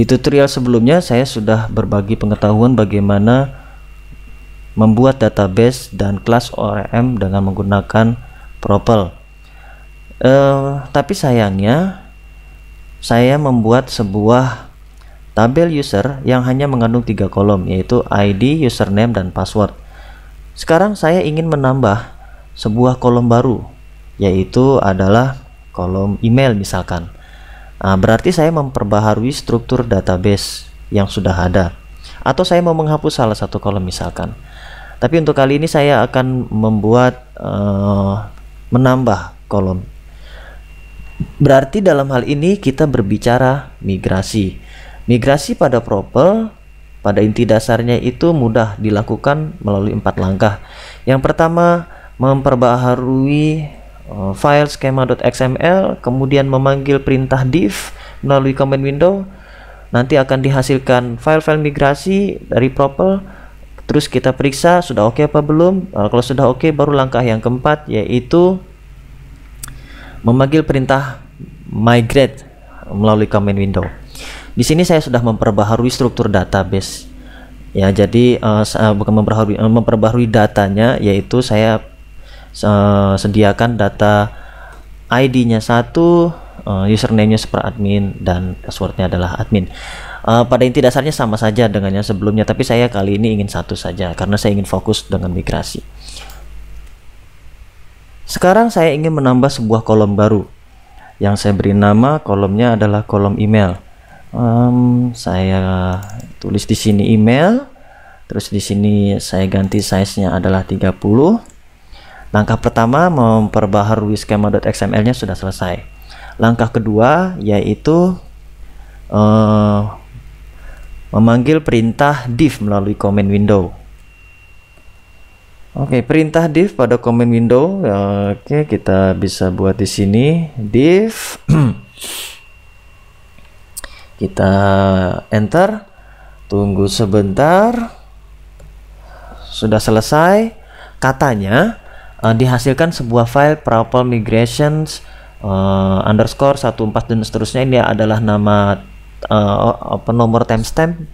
Di tutorial sebelumnya saya sudah berbagi pengetahuan bagaimana membuat database dan kelas ORM dengan menggunakan Propel. Uh, tapi sayangnya saya membuat sebuah tabel user yang hanya mengandung tiga kolom yaitu ID, username, dan password. Sekarang saya ingin menambah sebuah kolom baru yaitu adalah kolom email misalkan. Nah, berarti saya memperbaharui struktur database yang sudah ada. Atau saya mau menghapus salah satu kolom misalkan. Tapi untuk kali ini saya akan membuat uh, menambah kolom. Berarti dalam hal ini kita berbicara migrasi. Migrasi pada propel pada inti dasarnya itu mudah dilakukan melalui empat langkah. Yang pertama, memperbaharui Eh, file schema.xml, kemudian memanggil perintah div melalui command window. Nanti akan dihasilkan file-file migrasi dari propel. Terus kita periksa sudah oke okay apa belum. Eh, kalau sudah oke okay, baru langkah yang keempat yaitu memanggil perintah migrate melalui command window. Di sini saya sudah memperbaharui struktur database. Ya, jadi uh, bukan memperbaharui, memperbaharui datanya yaitu saya uh, sediakan data ID-nya satu, uh, username-nya super admin dan passwordnya adalah admin. Uh, pada inti dasarnya sama saja dengan yang sebelumnya, tapi saya kali ini ingin satu saja karena saya ingin fokus dengan migrasi. Sekarang saya ingin menambah sebuah kolom baru yang saya beri nama kolomnya adalah kolom email. Um, saya tulis di sini email, terus di sini saya ganti size-nya adalah 30 Langkah pertama memperbaharui skema.xml-nya sudah selesai. Langkah kedua yaitu uh, memanggil perintah div melalui command window. Oke, okay, perintah div pada command window. Oke, okay, kita bisa buat di sini div. kita enter, tunggu sebentar. Sudah selesai katanya uh, dihasilkan sebuah file propel migrations uh, underscore 14 dan seterusnya ini adalah nama uh, apa nomor timestamp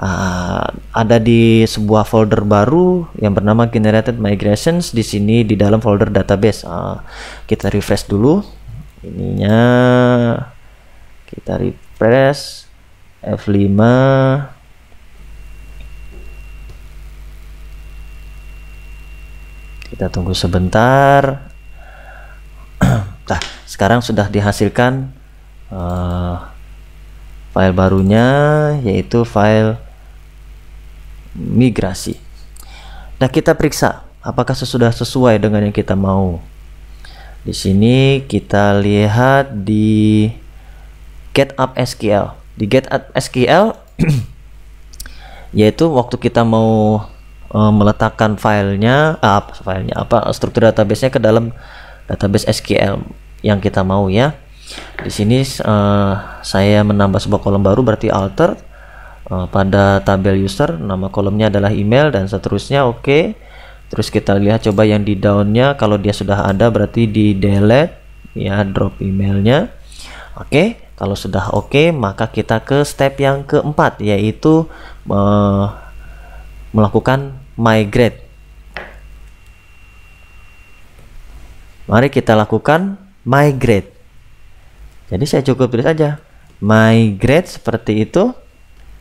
uh, ada di sebuah folder baru yang bernama generated migrations di sini di dalam folder database uh, kita refresh dulu ininya kita refresh F5 kita tunggu sebentar nah sekarang sudah dihasilkan uh, file barunya yaitu file migrasi nah kita periksa apakah sudah sesuai dengan yang kita mau di sini kita lihat di get up SQL di get up SQL yaitu waktu kita mau Eh, meletakkan filenya eh, apa filenya apa struktur database nya ke dalam database SQL yang kita mau ya di sini uh, saya menambah sebuah kolom baru berarti alter uh, pada tabel user nama kolomnya adalah email dan seterusnya oke okay. terus kita lihat coba yang di downnya kalau dia sudah ada berarti di delete ya drop emailnya oke okay. Kalau sudah oke, okay, maka kita ke step yang keempat, yaitu uh, melakukan migrate. Mari kita lakukan migrate. Jadi saya cukup tulis aja migrate seperti itu.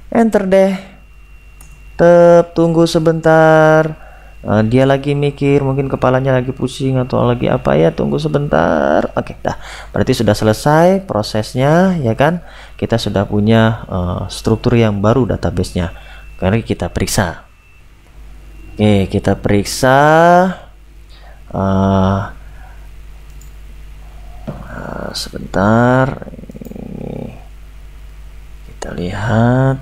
Enter deh. Tep, tunggu sebentar. Uh, dia lagi mikir, mungkin kepalanya lagi pusing atau lagi apa ya, tunggu sebentar. Oke, okay, dah. Berarti sudah selesai prosesnya, ya kan? Kita sudah punya uh, struktur yang baru databasenya. Karena kita periksa. Oke, kita periksa. Uh, sebentar. Ini kita lihat.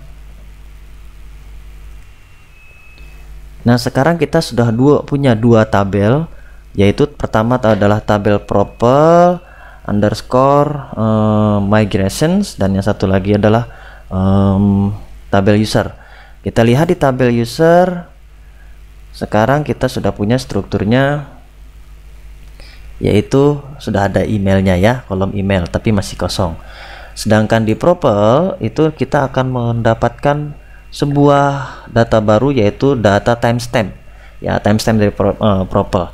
Nah, sekarang kita sudah dua punya dua tabel, yaitu pertama adalah tabel proper underscore uh, migrations dan yang satu lagi adalah um, tabel user. Kita lihat di tabel user sekarang kita sudah punya strukturnya yaitu sudah ada emailnya ya kolom email tapi masih kosong sedangkan di propel itu kita akan mendapatkan sebuah data baru yaitu data timestamp ya timestamp dari pro, eh, propel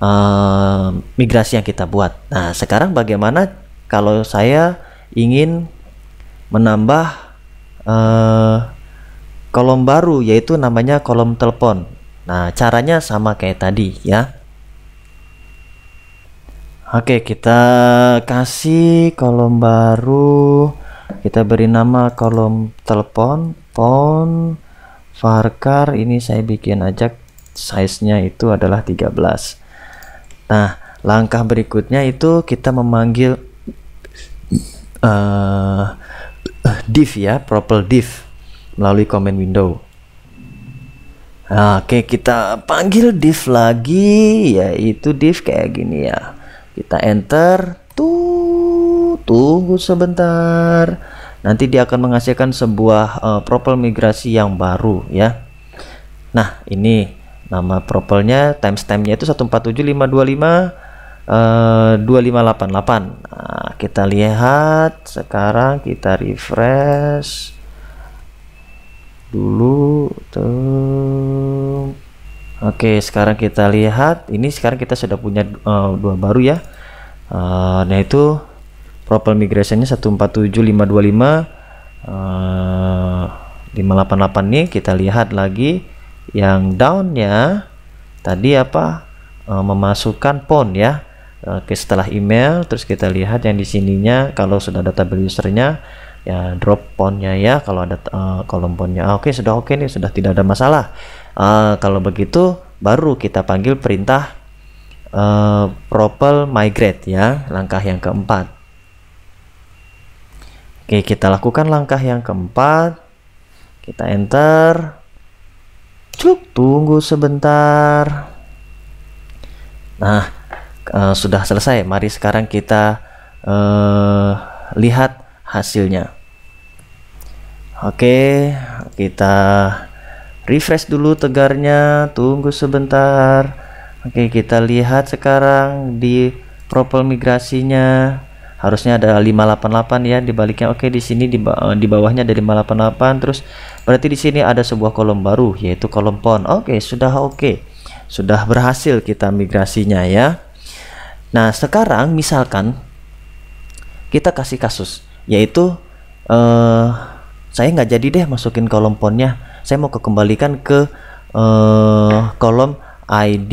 uh, migrasi yang kita buat nah sekarang bagaimana kalau saya ingin menambah uh, kolom baru yaitu namanya kolom telepon Nah, caranya sama kayak tadi ya. Oke, kita kasih kolom baru. Kita beri nama kolom telepon, phone, varkar. Ini saya bikin aja size-nya itu adalah 13. Nah, langkah berikutnya itu kita memanggil uh, div ya, proper div melalui command window. Oke, kita panggil div lagi, yaitu div kayak gini ya. Kita enter, tuh, tunggu sebentar. Nanti dia akan menghasilkan sebuah uh, propel migrasi yang baru ya. Nah, ini nama propelnya, timestampnya itu 147525 uh, 2588. Nah, kita lihat sekarang kita refresh dulu tuh Oke sekarang kita lihat ini sekarang kita sudah punya uh, dua baru ya uh, nah itu profile migrationnya 147525 uh, 588 nih kita lihat lagi yang downnya tadi apa uh, memasukkan PON ya Oke setelah email terus kita lihat yang di sininya kalau sudah database usernya ya drop ponnya ya kalau ada uh, kolom ponnya ah, oke okay, sudah oke okay nih sudah tidak ada masalah uh, kalau begitu baru kita panggil perintah uh, propel migrate ya langkah yang keempat oke okay, kita lakukan langkah yang keempat kita enter cuk tunggu sebentar nah uh, sudah selesai mari sekarang kita uh, lihat hasilnya Oke kita refresh dulu tegarnya tunggu sebentar Oke kita lihat sekarang di propel migrasinya harusnya ada 588 ya di baliknya oke di sini di, di bawahnya ada 588 terus berarti di sini ada sebuah kolom baru yaitu kolom pon oke sudah oke sudah berhasil kita migrasinya ya Nah sekarang misalkan kita kasih kasus yaitu eh, saya nggak jadi deh masukin kolom ponnya saya mau kekembalikan ke eh, kolom ID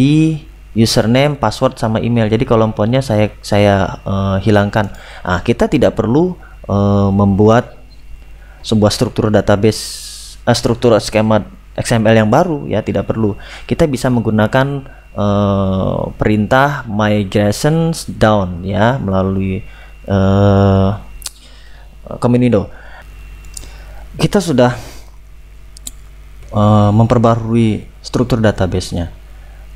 username password sama email jadi kolom ponnya saya saya eh, hilangkan nah, kita tidak perlu eh, membuat sebuah struktur database eh, struktur skema XML yang baru ya tidak perlu kita bisa menggunakan uh, perintah migrations down ya melalui uh, Eh, Kominido kita sudah uh, memperbarui struktur databasenya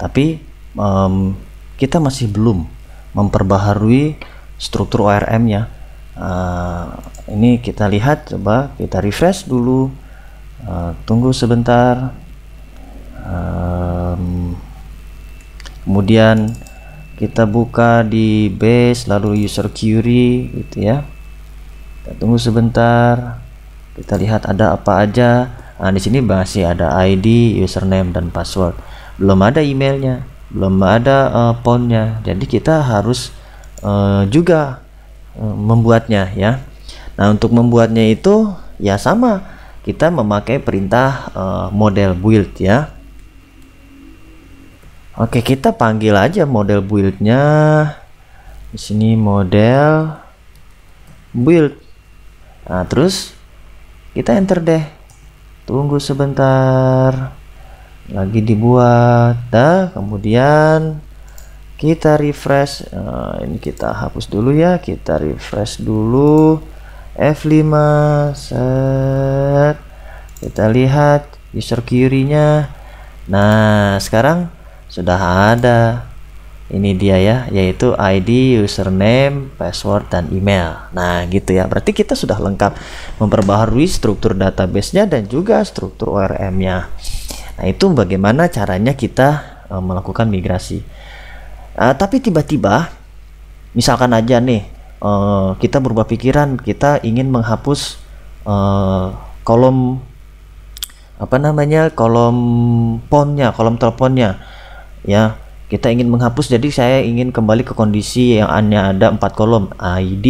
tapi um, kita masih belum memperbaharui struktur ORM nya uh, eh, ini kita lihat coba kita refresh dulu uh, tunggu sebentar um, kemudian kita buka di base lalu user query gitu ya kita tunggu sebentar kita lihat ada apa aja nah di sini masih ada ID username dan password belum ada emailnya belum ada uh, eh, nya jadi kita harus uh, juga uh, membuatnya ya nah untuk membuatnya itu ya sama kita memakai perintah uh, model build ya Oke kita panggil aja model buildnya di sini model build nah terus kita enter deh tunggu sebentar lagi dibuat nah kemudian kita refresh nah, ini kita hapus dulu ya kita refresh dulu F5 set kita lihat user kirinya nah sekarang sudah ada ini dia ya yaitu ID, username, password dan email. Nah, gitu ya. Berarti kita sudah lengkap memperbaharui struktur database-nya dan juga struktur ORM-nya. Nah, itu bagaimana caranya kita uh, melakukan migrasi. Uh, tapi tiba-tiba misalkan aja nih uh, kita berubah pikiran, kita ingin menghapus uh, kolom apa namanya? kolom ponnya, kolom teleponnya ya kita ingin menghapus jadi saya ingin kembali ke kondisi yang hanya ada empat kolom ID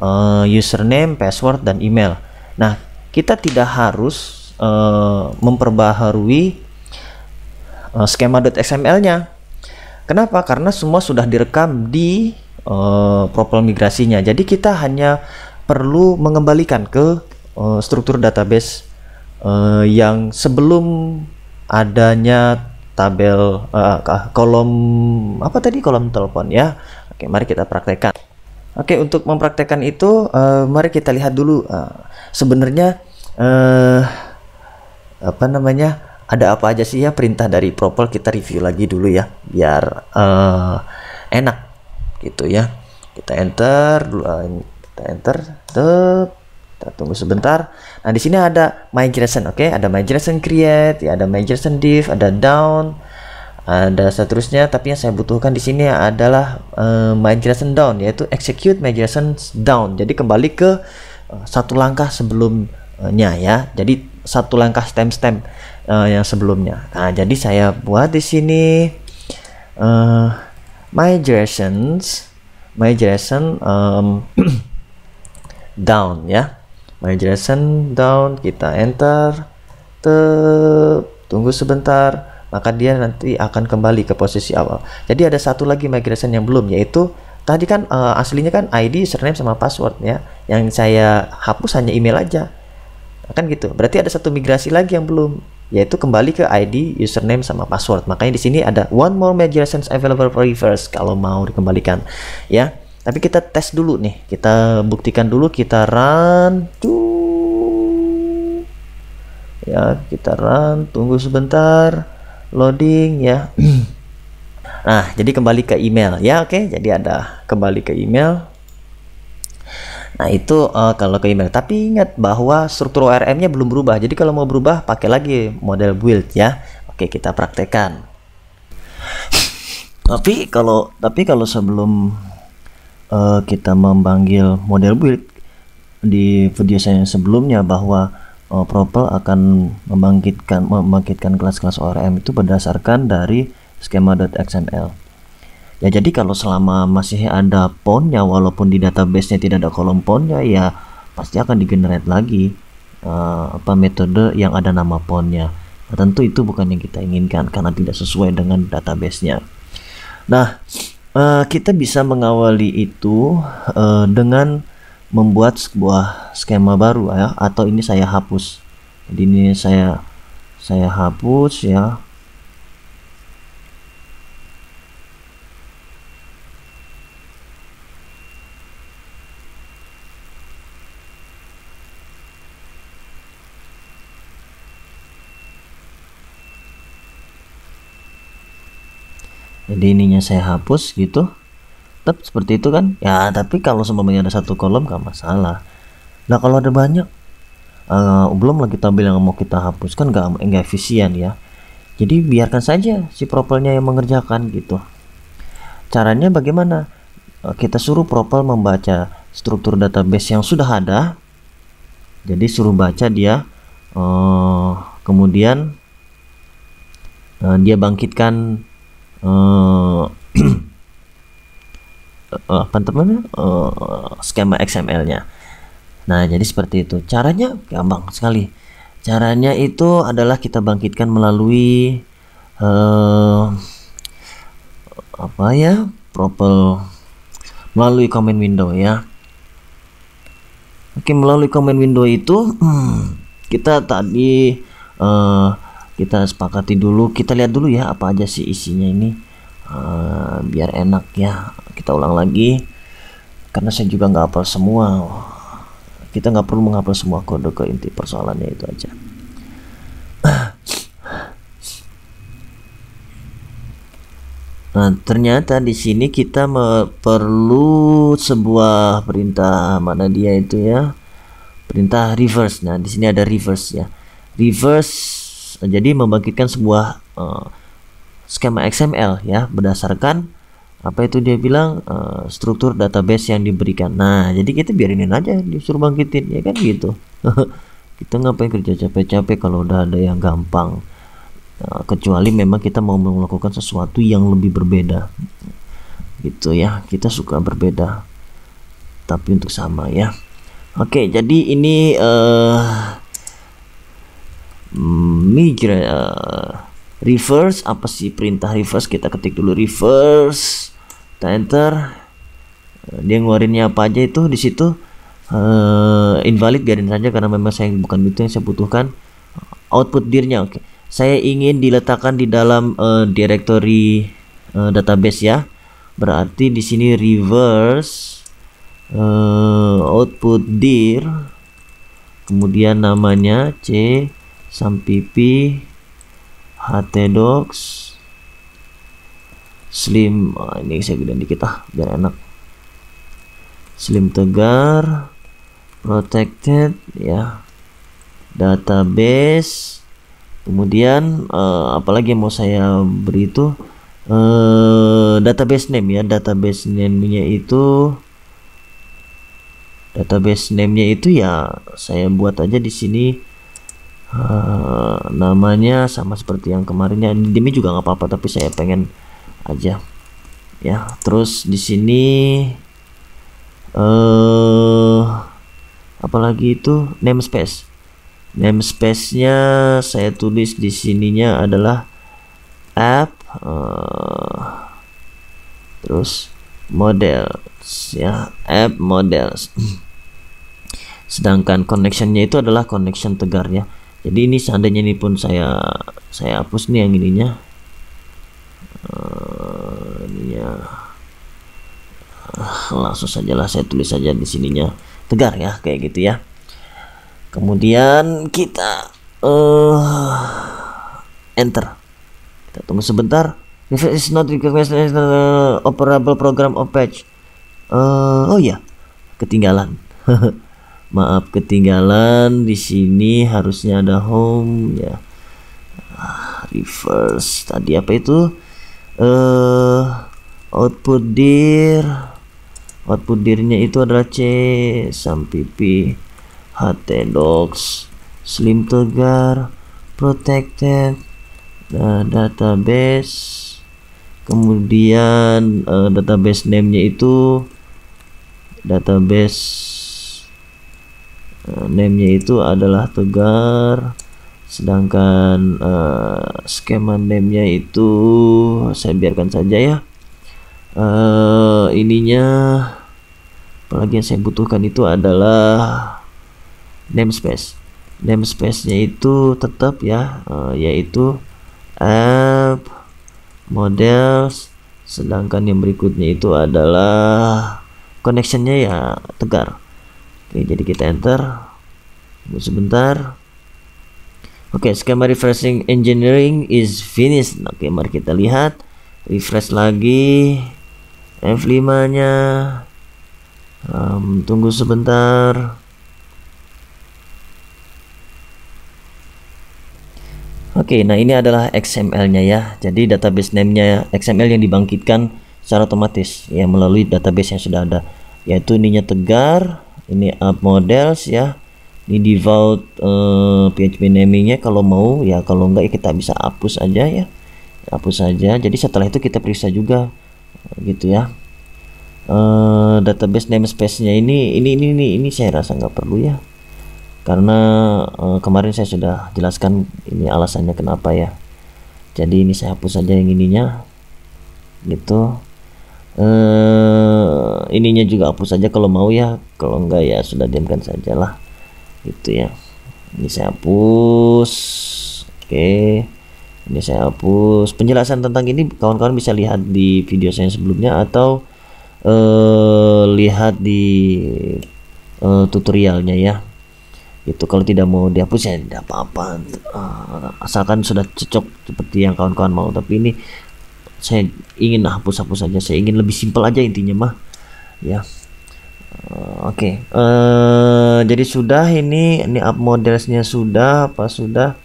uh, eh, username password dan email nah kita tidak harus uh, memperbaharui uh, eh, skema.xml nya kenapa karena semua sudah direkam di uh, profil migrasinya jadi kita hanya perlu mengembalikan ke uh, struktur database uh, yang sebelum adanya tabel uh, kolom apa tadi kolom telepon ya. Oke, mari kita praktekkan. Oke, untuk mempraktekkan itu uh, mari kita lihat dulu uh, sebenarnya uh, apa namanya? ada apa aja sih ya perintah dari propel kita review lagi dulu ya biar uh, enak gitu ya. Kita enter dulu uh, kita enter. Tep kita tunggu sebentar. Nah, di sini ada migration, oke? Okay? Ada migration create, ya ada migration div, ada down, ada seterusnya. Tapi yang saya butuhkan di sini adalah uh, migration down, yaitu execute migration down. Jadi kembali ke uh, satu langkah sebelumnya ya. Jadi satu langkah stem uh, eh, yang sebelumnya. Nah, jadi saya buat di sini uh, migrations migration um, down ya manager JSON down kita enter te tunggu sebentar maka dia nanti akan kembali ke posisi awal jadi ada satu lagi migration yang belum yaitu tadi kan uh, aslinya kan ID username sama password ya yang saya hapus hanya email aja kan gitu berarti ada satu migrasi lagi yang belum yaitu kembali ke ID, username sama password. Makanya di sini ada one more migrations available for reverse kalau mau dikembalikan ya tapi kita tes dulu nih kita buktikan dulu kita run tuh ya kita run tunggu sebentar loading ya nah jadi kembali ke email ya oke okay. jadi ada kembali ke email Nah itu uh, kalau ke email. Tapi ingat bahwa struktur ORM-nya belum berubah. Jadi kalau mau berubah pakai lagi model build ya. Oke kita praktekan tapi kalau tapi kalau sebelum uh, kita memanggil model build di video saya yang sebelumnya bahwa uh, Propel akan membangkitkan membangkitkan kelas-kelas ORM itu berdasarkan dari skema.xml. Ya jadi kalau selama masih ada pontnya walaupun di database-nya tidak ada kolom pontnya ya pasti akan digenerate lagi uh, apa metode yang ada nama pontnya. Nah, tentu itu bukan yang kita inginkan karena tidak sesuai dengan database-nya. Nah, uh, kita bisa mengawali itu uh, dengan membuat sebuah skema baru ya atau ini saya hapus jadi ini saya saya hapus ya jadi ininya saya hapus gitu tetap seperti itu kan ya tapi kalau semuanya ada satu kolom gak masalah nah kalau ada banyak uh, belum lagi tabel yang mau kita kan gak, gak efisien ya jadi biarkan saja si propelnya yang mengerjakan gitu caranya bagaimana eh, kita suruh propel membaca struktur database yang sudah ada jadi suruh baca dia uh, kemudian uh, dia bangkitkan uh, apa namanya uh, skema XML-nya. Nah, jadi seperti itu. Caranya gampang sekali. Caranya itu adalah kita bangkitkan melalui uh, apa ya? Propel melalui command window ya. Oke, melalui command window itu kita tadi uh, kita sepakati dulu kita lihat dulu ya apa aja sih isinya ini uh, biar enak ya kita ulang lagi karena saya juga nggak hafal semua kita nggak perlu menghafal semua kode ke inti persoalannya itu aja Nah, ternyata di sini kita perlu sebuah perintah mana dia itu ya. Perintah reverse. Nah, di sini ada reverse ya. Reverse jadi membangkitkan sebuah uh, skema XML ya berdasarkan apa itu dia bilang uh, struktur database yang diberikan. Nah, jadi kita biarinin aja disuruh bangkitin ya kan gitu. kita ngapain kerja capek-capek kalau udah ada yang gampang. Uh, kecuali memang kita mau melakukan sesuatu yang lebih berbeda. Gitu ya, kita suka berbeda tapi untuk sama ya. Oke, jadi ini uh, migra eh, reverse apa sih perintah reverse kita ketik dulu reverse kita enter eh, dia ngeluarinnya apa aja itu di situ uh, invalid biarin saja karena memang saya bukan itu yang saya butuhkan output dirnya oke okay. saya ingin diletakkan di dalam uh, directory uh, database ya berarti di sini reverse uh, output dir kemudian namanya c sampipi htdocs slim oh, ini saya gedein dikit ah biar enak slim tegar protected ya database kemudian uh, apalagi yang mau saya beri itu uh, database name ya database name-nya itu database name-nya itu ya saya buat aja di sini uh, namanya sama seperti yang kemarinnya demi juga nggak apa-apa tapi saya pengen aja ya terus di sini eh uh, apalagi itu namespace namespace-nya saya tulis di sininya adalah app uh, terus models ya app models sedangkan connectionnya itu adalah connection tegarnya jadi ini seandainya ini pun saya saya hapus nih yang ininya uh, ini ya uh, langsung sajalah saya tulis saja di sininya tegar ya kayak gitu ya kemudian kita uh, enter kita tunggu sebentar is not recognized operable program of patch uh, oh ya yeah. ketinggalan maaf ketinggalan di sini harusnya ada home ya ah, reverse tadi apa itu eh uh, output dir output dirnya itu adalah c sam pp ht docs slim tegar protected nah database kemudian uh, database name-nya itu database uh, name-nya itu adalah tegar sedangkan uh, skema name-nya itu saya biarkan saja ya uh, ininya apalagi yang saya butuhkan itu adalah namespace namespace-nya itu tetap ya uh, yaitu app models sedangkan yang berikutnya itu adalah connection-nya ya tegar Oke, jadi kita enter. Tunggu sebentar. Oke, skema refreshing engineering is finished. Oke, mari kita lihat. Refresh lagi. F5-nya. Um, tunggu sebentar. Oke, nah ini adalah XML-nya ya. Jadi database name-nya XML yang dibangkitkan secara otomatis ya melalui database yang sudah ada, yaitu ininya tegar, ini up models ya ini default uh, eh, PHP namingnya kalau mau ya kalau enggak ya kita bisa hapus aja ya hapus aja. jadi setelah itu kita periksa juga gitu ya uh, database namespace nya ini ini ini ini, ini saya rasa nggak perlu ya karena uh, kemarin saya sudah jelaskan ini alasannya kenapa ya jadi ini saya hapus aja yang ininya gitu eh uh, ininya juga hapus saja kalau mau ya kalau enggak ya sudah diamkan sajalah gitu ya ini saya hapus oke ini saya hapus penjelasan tentang ini kawan-kawan bisa lihat di video saya sebelumnya atau uh, lihat di uh, tutorialnya ya itu kalau tidak mau dihapus ya tidak apa-apa eh, asalkan sudah cocok seperti yang kawan-kawan mau tapi ini saya ingin hapus-hapus saja saya ingin lebih simpel aja intinya mah ya oke okay. uh, eh, jadi sudah ini ini up modelsnya sudah apa sudah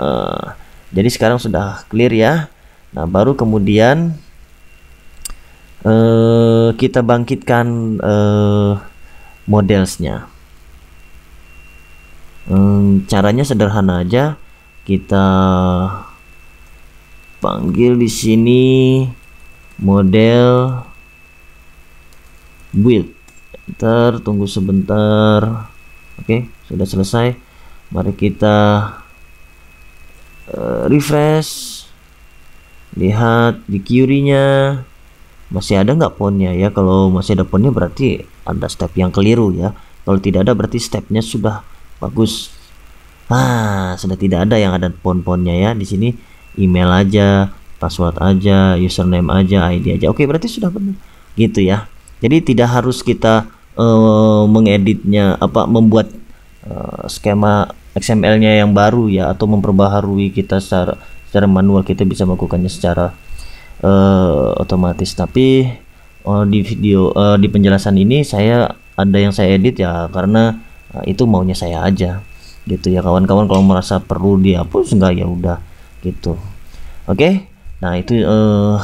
uh, jadi sekarang sudah clear ya nah baru kemudian uh, kita bangkitkan uh, modelsnya um, caranya sederhana aja kita panggil di sini model build enter tunggu sebentar oke okay, sudah selesai mari kita uh, refresh lihat di query nya masih ada nggak ponnya ya kalau masih ada ponnya berarti ada step yang keliru ya kalau tidak ada berarti stepnya sudah bagus ah sudah tidak ada yang ada pon-ponnya ya di sini email aja password aja username aja id aja oke berarti sudah benar gitu ya jadi tidak harus kita uh, mengeditnya apa membuat uh, skema XML-nya yang baru ya atau memperbaharui kita secara secara manual kita bisa melakukannya secara uh, otomatis tapi uh, di video uh, di penjelasan ini saya ada yang saya edit ya karena uh, itu maunya saya aja gitu ya kawan-kawan kalau merasa perlu dihapus enggak ya udah gitu oke okay? nah itu uh,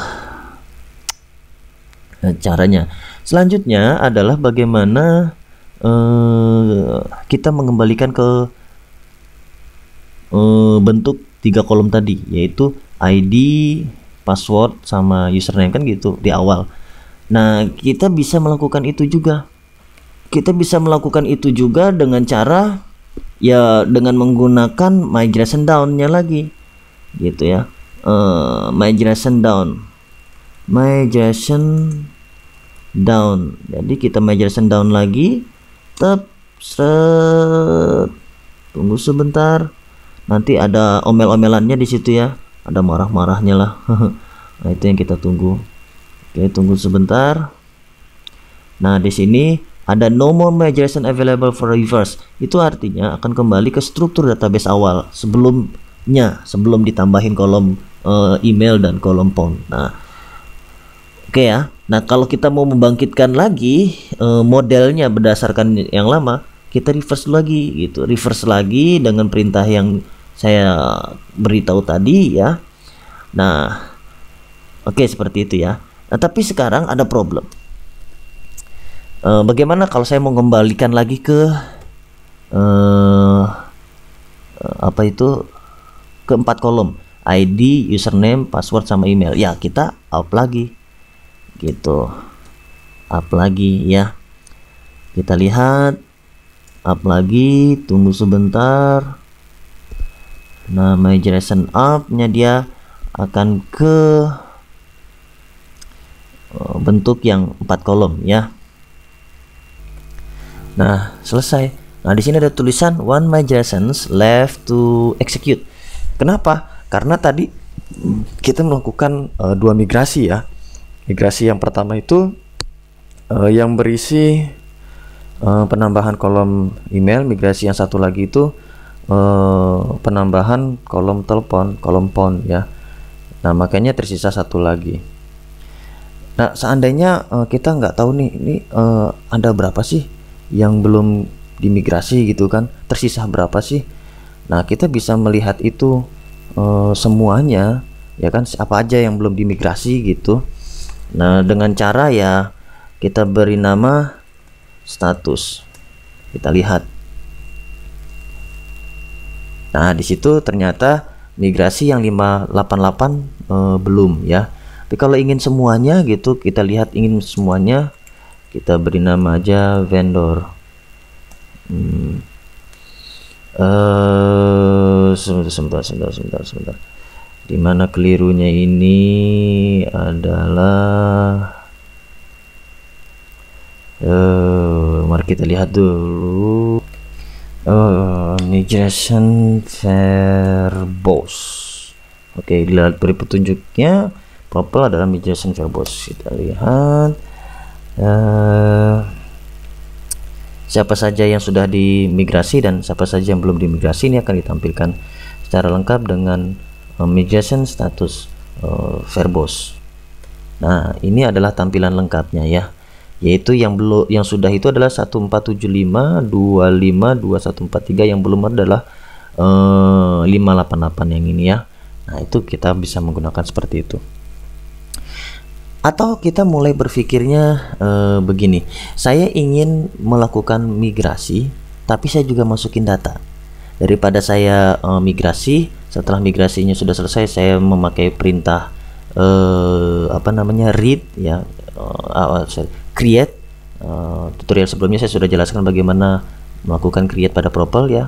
caranya Selanjutnya adalah bagaimana eh, kita mengembalikan ke eh, bentuk tiga kolom tadi, yaitu ID, password, sama username kan gitu di awal. Nah, kita bisa melakukan itu juga. Kita bisa melakukan itu juga dengan cara ya dengan menggunakan migration down-nya lagi. Gitu ya. Uh, migration down. Migration down jadi kita measure down lagi tep seret. tunggu sebentar nanti ada omel-omelannya di situ ya ada marah-marahnya lah nah itu yang kita tunggu oke tunggu sebentar nah di sini ada no more measuration available for reverse itu artinya akan kembali ke struktur database awal sebelumnya sebelum ditambahin kolom uh, email dan kolom phone nah oke okay ya Nah, kalau kita mau membangkitkan lagi eh, modelnya berdasarkan yang lama, kita reverse lagi gitu. Reverse lagi dengan perintah yang saya beritahu tadi ya. Nah, oke okay, seperti itu ya. Nah, tapi sekarang ada problem. Eh, bagaimana kalau saya mau kembalikan lagi ke eh, apa itu keempat kolom ID, username, password sama email. Ya, kita up lagi gitu up lagi ya kita lihat up lagi tunggu sebentar nah migration up nya dia akan ke eh, bentuk yang empat kolom ya nah selesai nah di sini ada tulisan one migration left to execute kenapa karena tadi kita melakukan uh, dua migrasi ya Migrasi yang pertama itu uh, yang berisi uh, penambahan kolom email, migrasi yang satu lagi itu uh, penambahan kolom telepon, kolom pon ya. Nah makanya tersisa satu lagi. Nah seandainya uh, kita nggak tahu nih ini uh, ada berapa sih yang belum dimigrasi gitu kan, tersisa berapa sih? Nah kita bisa melihat itu uh, semuanya ya kan apa aja yang belum dimigrasi gitu Nah, dengan cara ya kita beri nama status. Kita lihat. Nah, di situ ternyata migrasi yang 588 eh, belum ya. Tapi kalau ingin semuanya gitu, kita lihat ingin semuanya, kita beri nama aja vendor. Hmm. Eh, sebentar sebentar, sebentar, sebentar, sebentar dimana kelirunya ini adalah oh, mari kita lihat dulu oh, eh, migration verbose oke okay, dilihat beri petunjuknya purple adalah migration verbose kita lihat uh, siapa saja yang sudah dimigrasi dan siapa saja yang belum dimigrasi ini akan ditampilkan secara lengkap dengan migration status uh, verbose. Nah, ini adalah tampilan lengkapnya ya, yaitu yang belum yang sudah itu adalah 1475, 25, 2143 yang belum adalah uh, eh, 588 yang ini ya. Nah, itu kita bisa menggunakan seperti itu. Atau kita mulai berpikirnya e, begini, saya ingin melakukan migrasi tapi saya juga masukin data. Daripada saya e, migrasi setelah migrasinya sudah selesai saya memakai perintah eh, apa namanya read ya uh, uh, sorry, create uh, tutorial sebelumnya saya sudah jelaskan bagaimana melakukan create pada Propel ya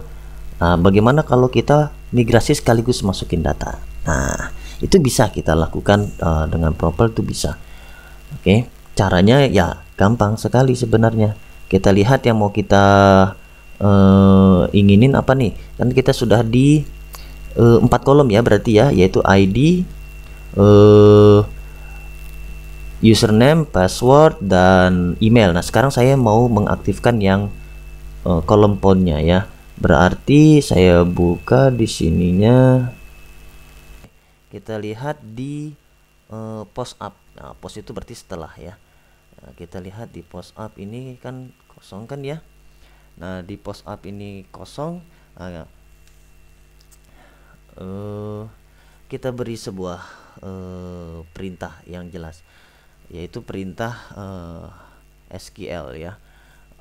nah, bagaimana kalau kita migrasi sekaligus masukin data nah itu bisa kita lakukan uh, dengan Propel itu bisa oke okay. caranya ya gampang sekali sebenarnya kita lihat yang mau kita uh, inginin apa nih kan kita sudah di Eh, empat kolom ya berarti ya yaitu ID uh, eh, username password dan email nah sekarang saya mau mengaktifkan yang uh, kolom fontnya ya berarti saya buka di sininya kita lihat di uh, post up nah post itu berarti setelah ya nah, kita lihat di post up ini kan kosong kan ya nah di post up ini kosong nah, uh, kita beri sebuah uh, perintah yang jelas yaitu perintah uh, eh, SQL ya.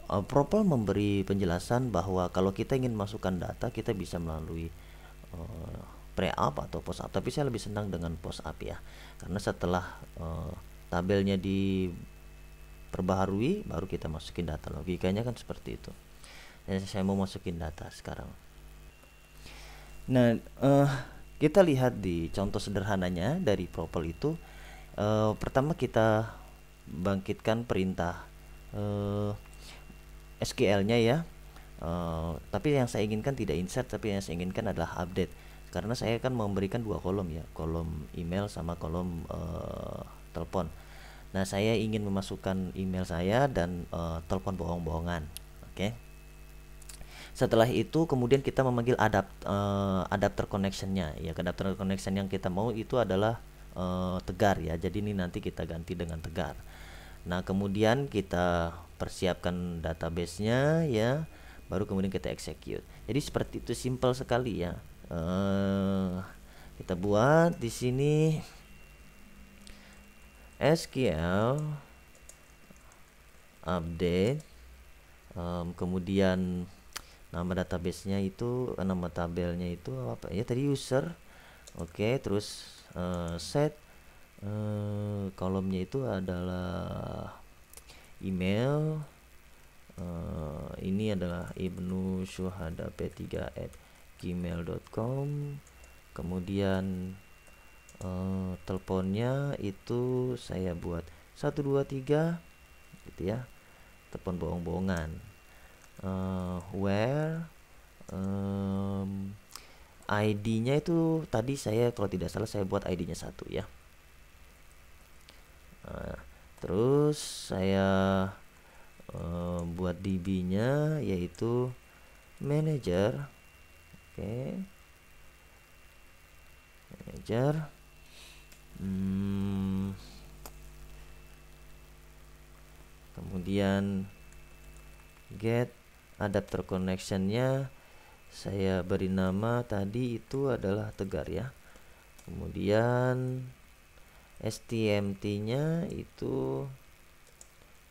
Uh, Propel memberi penjelasan bahwa kalau kita ingin masukkan data kita bisa melalui uh, pre-up atau post-up, tapi saya lebih senang dengan post-up ya. Karena setelah uh, tabelnya diperbaharui baru kita masukin data. Logikanya kan seperti itu. Dan saya mau masukin data sekarang. Nah, uh, kita lihat di contoh sederhananya dari propel itu uh, pertama kita bangkitkan perintah uh, eh, SQL-nya ya. Uh, tapi yang saya inginkan tidak insert tapi yang saya inginkan adalah update karena saya akan memberikan dua kolom ya kolom email sama kolom uh, telepon nah saya ingin memasukkan email saya dan uh, telepon bohong-bohongan oke okay? setelah itu kemudian kita memanggil adapt uh, adapter connectionnya ya adapter connection yang kita mau itu adalah uh, tegar ya jadi ini nanti kita ganti dengan tegar nah kemudian kita persiapkan databasenya ya baru kemudian kita execute jadi seperti itu simple sekali ya uh, kita buat di sini SQL update um, kemudian nama databasenya itu nama tabelnya itu apa ya tadi user oke okay, terus uh, set uh, kolomnya itu adalah email uh, ini adalah ibnu syuhada p3 at gmail.com kemudian uh, teleponnya itu saya buat 123 gitu ya telepon bohong-bohongan uh, eh, where um, ID-nya itu tadi saya kalau tidak salah saya buat ID-nya satu ya. Uh, terus saya uh, buat DB-nya yaitu manager. Oke. Okay. Manager. Hmm. Kemudian get adapter connectionnya saya beri nama tadi itu adalah tegar ya kemudian STMT nya itu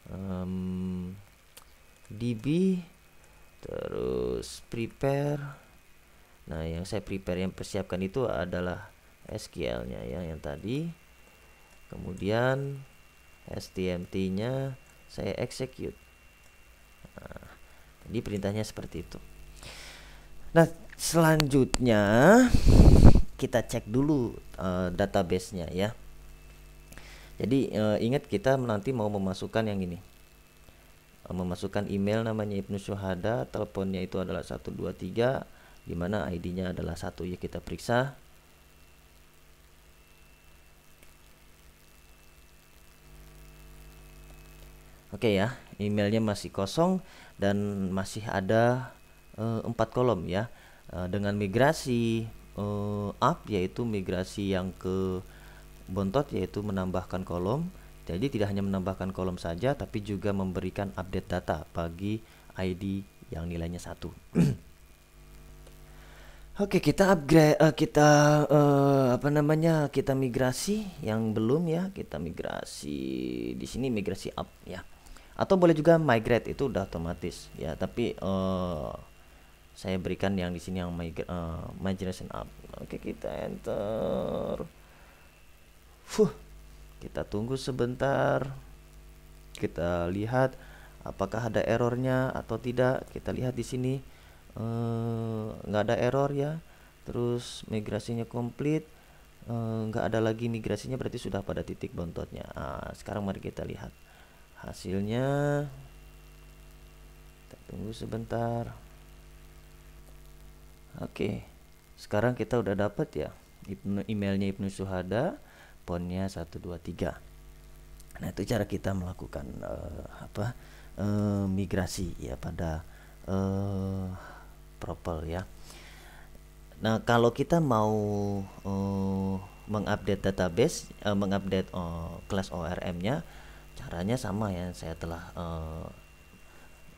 um, DB terus prepare nah yang saya prepare yang persiapkan itu adalah SQL nya ya yang tadi kemudian STMT nya saya execute nah, jadi perintahnya seperti itu. Nah, selanjutnya kita cek dulu uh, eh, database ya. Jadi uh, ingat kita nanti mau memasukkan yang ini. Uh, memasukkan email namanya Ibnu Syuhada, teleponnya itu adalah 123 di mana ID-nya adalah satu ya kita periksa Oke okay ya, emailnya masih kosong dan masih ada eh, empat uh, kolom ya. Uh, dengan migrasi uh, up yaitu migrasi yang ke bontot yaitu menambahkan kolom. Jadi tidak hanya menambahkan kolom saja tapi juga memberikan update data bagi ID yang nilainya satu. Oke, okay, kita upgrade uh, kita uh, apa namanya? kita migrasi yang belum ya, kita migrasi di sini migrasi up ya atau boleh juga migrate itu udah otomatis ya tapi uh, saya berikan yang di sini yang migrate uh, migration up oke kita enter Fuh, kita tunggu sebentar kita lihat apakah ada errornya atau tidak kita lihat di sini eh, nggak uh, ada error ya terus migrasinya komplit eh, nggak uh, ada lagi migrasinya berarti sudah pada titik bontotnya nah, sekarang mari kita lihat hasilnya kita tunggu sebentar oke sekarang kita udah dapat ya emailnya Ibnu Suhada ponnya 123 nah itu cara kita melakukan uh, apa uh, migrasi ya pada uh, propel ya Nah, kalau kita mau uh, mengupdate database, uh, mengupdate uh, kelas ORM-nya, caranya sama ya saya telah uh,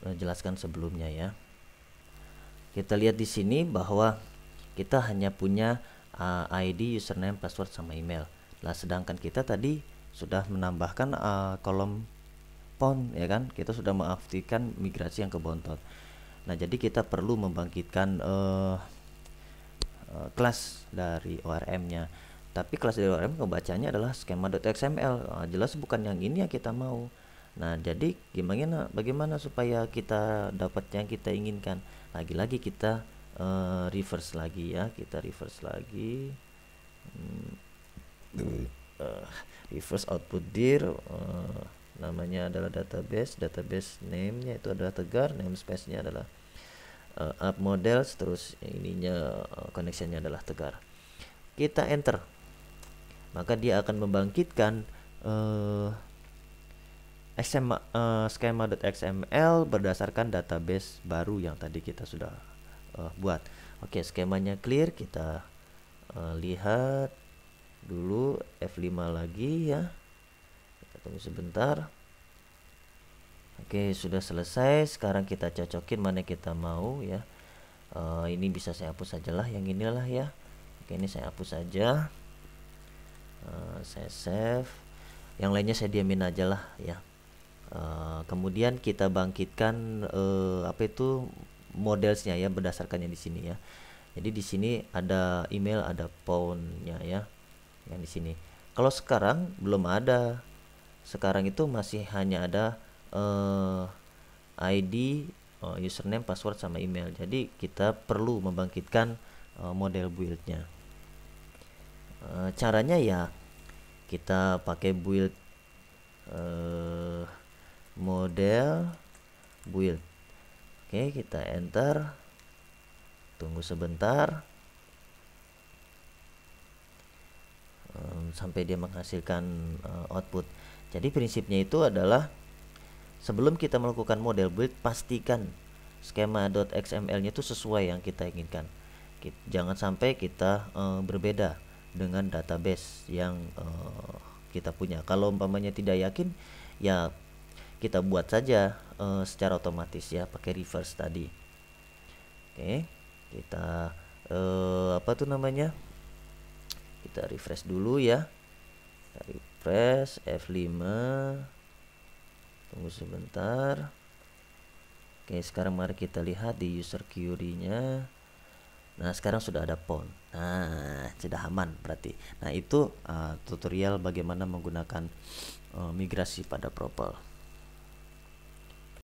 eh, jelaskan sebelumnya ya kita lihat di sini bahwa kita hanya punya uh, eh, ID username password sama email lah sedangkan kita tadi sudah menambahkan uh, kolom PON ya kan kita sudah mengaktifkan migrasi yang ke Bontot. nah jadi kita perlu membangkitkan uh, uh, kelas dari ORM nya tapi kelas di DRM kebacanya adalah skema.xml nah, jelas bukan yang ini yang kita mau nah jadi gimana bagaimana supaya kita dapat yang kita inginkan lagi-lagi kita uh, reverse lagi ya kita reverse lagi hmm, uh, reverse output dir uh, namanya adalah database database name-nya itu adalah tegar namespace-nya adalah uh, app models terus ininya uh, nya adalah tegar kita enter maka dia akan membangkitkan uh, eh, XML, uh, eh, skema.xml berdasarkan database baru yang tadi kita sudah uh, buat. Oke, skemanya clear, kita uh, lihat dulu F5 lagi ya. Kita tunggu sebentar. Oke, sudah selesai. Sekarang kita cocokin mana kita mau ya. Uh, ini bisa saya hapus sajalah, yang inilah ya. Oke, ini saya hapus saja. Eh, saya save yang lainnya saya diamin aja lah ya uh, kemudian kita bangkitkan uh, apa itu modelnya ya berdasarkannya di sini ya jadi di sini ada email ada poundnya ya yang di sini kalau sekarang belum ada sekarang itu masih hanya ada uh, ID uh, username password sama email jadi kita perlu membangkitkan uh, model buildnya Eh, caranya ya kita pakai build uh, model build oke kita enter tunggu sebentar um, sampai dia menghasilkan uh, output jadi prinsipnya itu adalah sebelum kita melakukan model build pastikan skema.xml-nya itu sesuai yang kita inginkan. jangan sampai kita uh, berbeda dengan database yang uh, kita punya. Kalau umpamanya tidak yakin, ya kita buat saja uh, secara otomatis ya pakai reverse tadi. Oke, okay. kita uh, apa tuh namanya? Kita refresh dulu ya. Kita refresh F5. Tunggu sebentar. Oke, okay, sekarang mari kita lihat di user query-nya. Nah, sekarang sudah ada PON. Nah, sudah aman berarti. Nah, itu uh, tutorial bagaimana menggunakan uh, migrasi pada Propel.